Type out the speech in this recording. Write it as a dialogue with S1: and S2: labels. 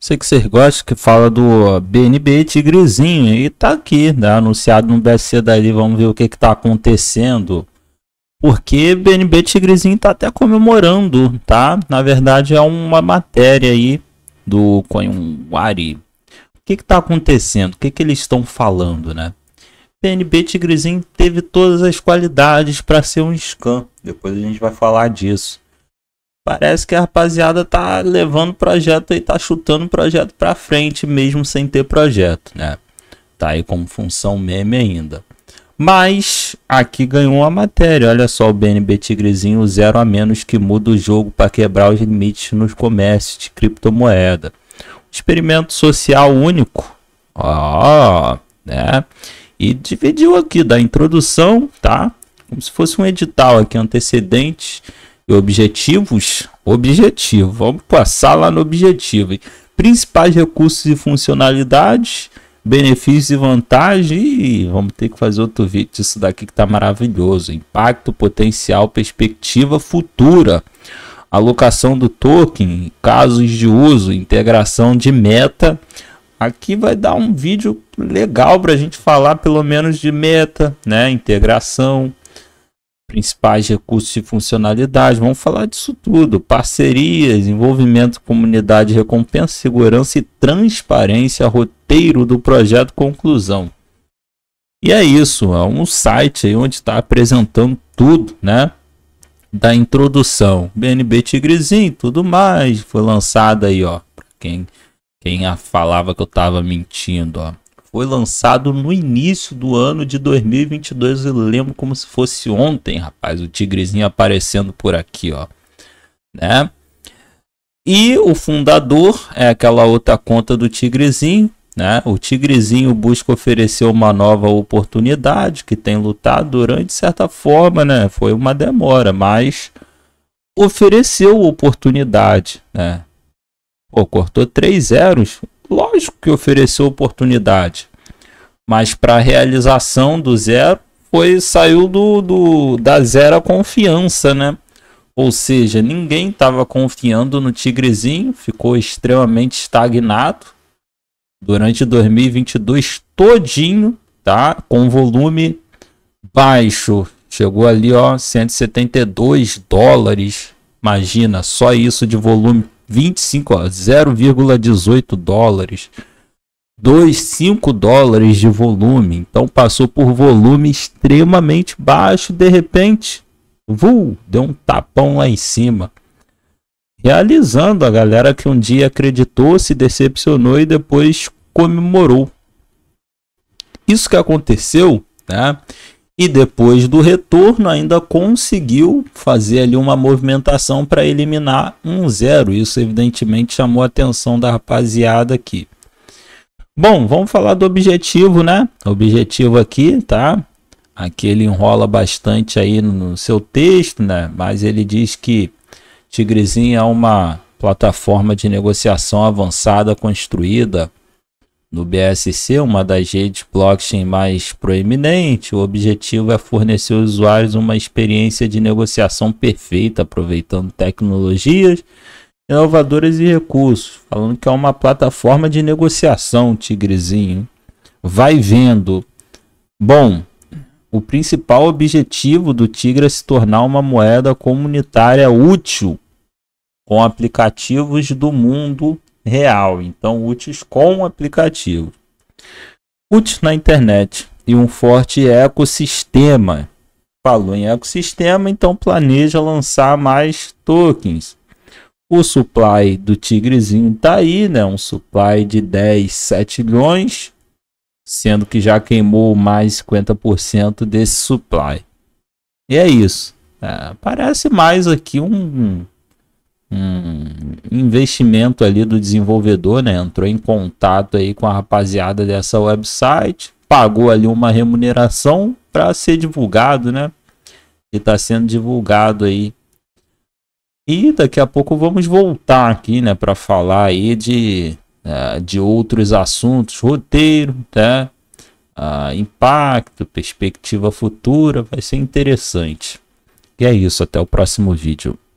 S1: Sei que vocês gostam, que fala do BNB Tigrezinho. E tá aqui, né? anunciado no BC dali. Vamos ver o que, que tá acontecendo. Porque BNB Tigrezinho tá até comemorando, tá? Na verdade, é uma matéria aí do Coinwari. O que que tá acontecendo? O que que eles estão falando, né? BNB Tigrezinho teve todas as qualidades para ser um scam. Depois a gente vai falar disso. Parece que a rapaziada tá levando o projeto e tá chutando o projeto para frente mesmo sem ter projeto, né? Tá aí como função meme ainda. Mas aqui ganhou a matéria. Olha só o BNB Tigrezinho, zero a menos que muda o jogo para quebrar os limites nos comércios de criptomoeda. Experimento social único. Ó, né? E dividiu aqui da introdução, tá? Como se fosse um edital aqui antecedente e objetivos? Objetivo. Vamos passar lá no objetivo. Hein? Principais recursos e funcionalidades, benefícios e vantagens. E vamos ter que fazer outro vídeo disso daqui que está maravilhoso. Impacto, potencial, perspectiva futura. Alocação do token, casos de uso, integração de meta. Aqui vai dar um vídeo legal para a gente falar pelo menos de meta, né? Integração, principais recursos e funcionalidades. Vamos falar disso tudo: parcerias, envolvimento, comunidade, recompensa, segurança e transparência, roteiro do projeto, conclusão. E é isso, é um site aí onde está apresentando tudo, né? Da introdução, BNB Tigrezinho, tudo mais, foi lançado aí, ó. Quem, quem falava que eu tava mentindo, ó. Foi lançado no início do ano de 2022. Eu lembro como se fosse ontem, rapaz. O tigrezinho aparecendo por aqui, ó. Né? E o fundador é aquela outra conta do tigrezinho. Né? O tigrezinho busca oferecer uma nova oportunidade que tem lutado durante certa forma, né? Foi uma demora, mas ofereceu oportunidade, né? Pô, cortou três zeros lógico que ofereceu oportunidade, mas para a realização do zero foi saiu do, do da zero confiança, né? Ou seja, ninguém estava confiando no Tigrezinho, ficou extremamente estagnado durante 2022 todinho, tá? Com volume baixo, chegou ali ó 172 dólares. Imagina só isso de volume 25, 0,18 dólares. 2,5 dólares de volume. Então passou por volume extremamente baixo. De repente, vu, deu um tapão lá em cima. Realizando a galera que um dia acreditou, se decepcionou e depois comemorou. Isso que aconteceu, tá? Né? e depois do retorno ainda conseguiu fazer ali uma movimentação para eliminar um zero. Isso evidentemente chamou a atenção da rapaziada aqui. Bom, vamos falar do objetivo, né? Objetivo aqui, tá? Aqui ele enrola bastante aí no seu texto, né? Mas ele diz que Tigrezinho é uma plataforma de negociação avançada construída no BSC, uma das redes blockchain mais proeminente, o objetivo é fornecer aos usuários uma experiência de negociação perfeita, aproveitando tecnologias inovadoras e recursos. Falando que é uma plataforma de negociação, Tigrezinho. Vai vendo. Bom, o principal objetivo do Tigre é se tornar uma moeda comunitária útil com aplicativos do mundo real, então úteis com aplicativo. úteis na internet e um forte ecossistema. Falou em ecossistema, então planeja lançar mais tokens. O supply do Tigrezinho tá aí, né? Um supply de 10, 7 bilhões, sendo que já queimou mais 50% desse supply. E é isso. É, parece mais aqui um, um investimento ali do desenvolvedor, né? Entrou em contato aí com a rapaziada dessa website, pagou ali uma remuneração para ser divulgado, né? E está sendo divulgado aí. E daqui a pouco vamos voltar aqui, né, para falar aí de, é, de outros assuntos, roteiro, tá Uh, impacto, perspectiva futura, vai ser interessante. E é isso, até o próximo vídeo.